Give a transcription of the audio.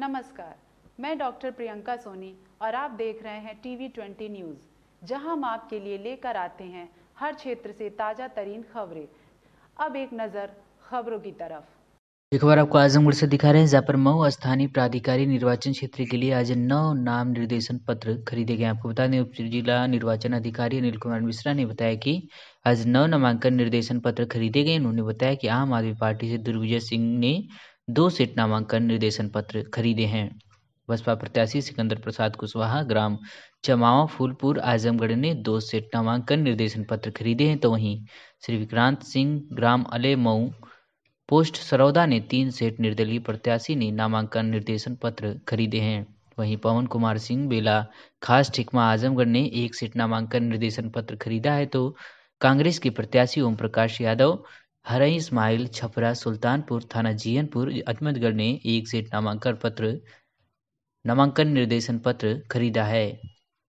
नमस्कार मैं डॉक्टर प्रियंका सोनी और आप देख रहे हैं टीवी 20 न्यूज़ जहां हम आपके लिए लेकर आते हैं हर क्षेत्र से ताज़ा तरीन खबरें अब एक नज़र खबरों की तरफ एक बार आपको आजमगढ़ से दिखा रहे हैं जहाँ पर मऊ स्थानीय प्राधिकारी निर्वाचन क्षेत्र के लिए आज नौ नाम निर्देशन पत्र खरीदे गए आपको बता दें उप जिला निर्वाचन अधिकारी अनिल कुमार मिश्रा ने बताया कि आज नौ नामांकन निर्देशन पत्र खरीदे गए उन्होंने बताया कि आम आदमी पार्टी से दुर्विजय सिंह ने दो सेट नामांकन निर्देशन पत्र खरीदे हैं बसपा प्रत्याशी सिकंदर प्रसाद कुशवाहा ग्राम चमावा फूलपुर आजमगढ़ ने दो सेट नामांकन निर्देशन पत्र खरीदे हैं तो वहीं श्री विक्रांत सिंह ग्राम अले मऊ पोस्ट सरौदा ने तीन सेट निर्दलीय प्रत्याशी ने नामांकन निर्देशन पत्र खरीदे हैं वहीं पवन कुमार सिंह बेला खास ठिकमा आजमगढ़ ने एक सीट नामांकन निर्देशन पत्र खरीदा है तो कांग्रेस के प्रत्याशी ओम प्रकाश यादव हरई इस्माइल छपरा सुल्तानपुर थाना जीएनपुर अजमतगढ़ ने एक से नामांकन पत्र नामांकन निर्देशन पत्र खरीदा है